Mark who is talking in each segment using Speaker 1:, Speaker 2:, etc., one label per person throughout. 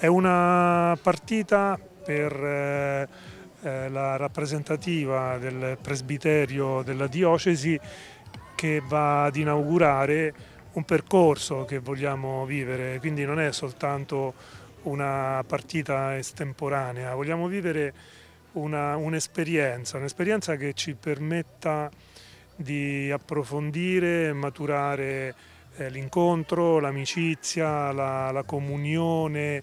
Speaker 1: È una partita per eh, eh, la rappresentativa del presbiterio della diocesi che va ad inaugurare un percorso che vogliamo vivere, quindi non è soltanto una partita estemporanea, vogliamo vivere un'esperienza, un un'esperienza che ci permetta di approfondire e maturare eh, l'incontro, l'amicizia, la, la comunione,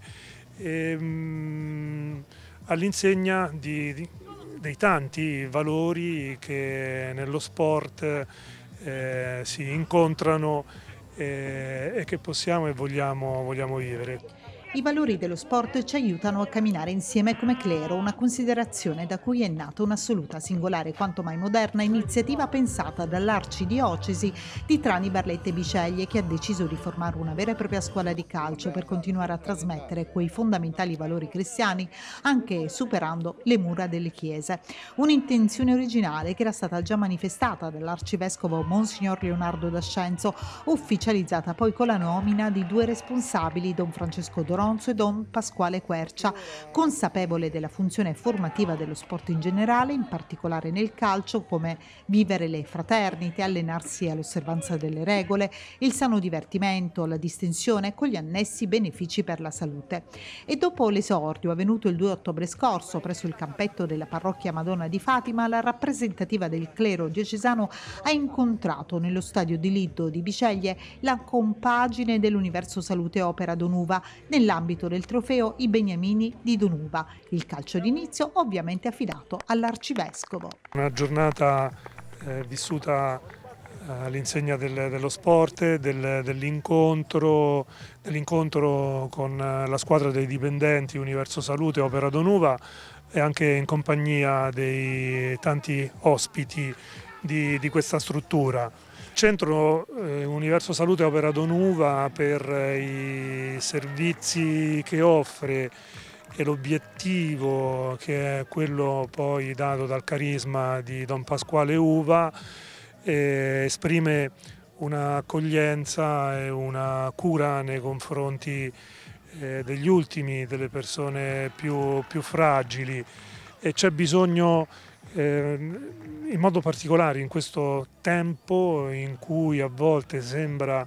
Speaker 1: ehm, all'insegna dei tanti valori che nello sport eh, si incontrano eh, e che possiamo e vogliamo, vogliamo vivere.
Speaker 2: I valori dello sport ci aiutano a camminare insieme come clero, una considerazione da cui è nata un'assoluta singolare quanto mai moderna iniziativa pensata dall'arcidiocesi di Trani Barlette Biceglie che ha deciso di formare una vera e propria scuola di calcio per continuare a trasmettere quei fondamentali valori cristiani anche superando le mura delle chiese. Un'intenzione originale che era stata già manifestata dall'arcivescovo Monsignor Leonardo D'Ascenzo, ufficializzata poi con la nomina di due responsabili, Don Francesco Doron Ronzo e Don Pasquale Quercia, consapevole della funzione formativa dello sport in generale, in particolare nel calcio, come vivere le fraternite, allenarsi all'osservanza delle regole, il sano divertimento, la distensione con gli annessi benefici per la salute. E dopo l'esordio avvenuto il 2 ottobre scorso presso il campetto della parrocchia Madonna di Fatima, la rappresentativa del clero diocesano ha incontrato nello stadio di Lido di Biceglie la compagine dell'Universo Salute Opera Donuva nell'ambito nell'ambito del trofeo I Beniamini di Dunuba. Il calcio d'inizio ovviamente affidato all'arcivescovo.
Speaker 1: Una giornata eh, vissuta eh, all'insegna del, dello sport, del, dell'incontro, dell'incontro con eh, la squadra dei dipendenti Universo Salute Opera Donuva e anche in compagnia dei tanti ospiti di, di questa struttura. Centro eh, Universo Salute opera Donuva per eh, i servizi che offre e l'obiettivo che è quello poi dato dal carisma di Don Pasquale Uva eh, esprime un'accoglienza e una cura nei confronti eh, degli ultimi, delle persone più, più fragili e c'è bisogno Ehm, in modo particolare in questo tempo in cui a volte sembra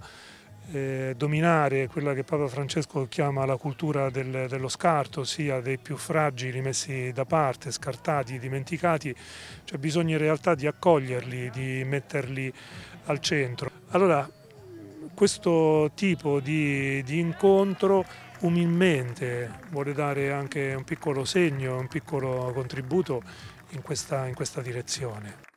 Speaker 1: eh, dominare quella che Papa Francesco chiama la cultura del, dello scarto, ossia dei più fragili messi da parte, scartati, dimenticati, c'è cioè bisogno in realtà di accoglierli, di metterli al centro. Allora, questo tipo di, di incontro umilmente vuole dare anche un piccolo segno, un piccolo contributo in questa, in questa direzione.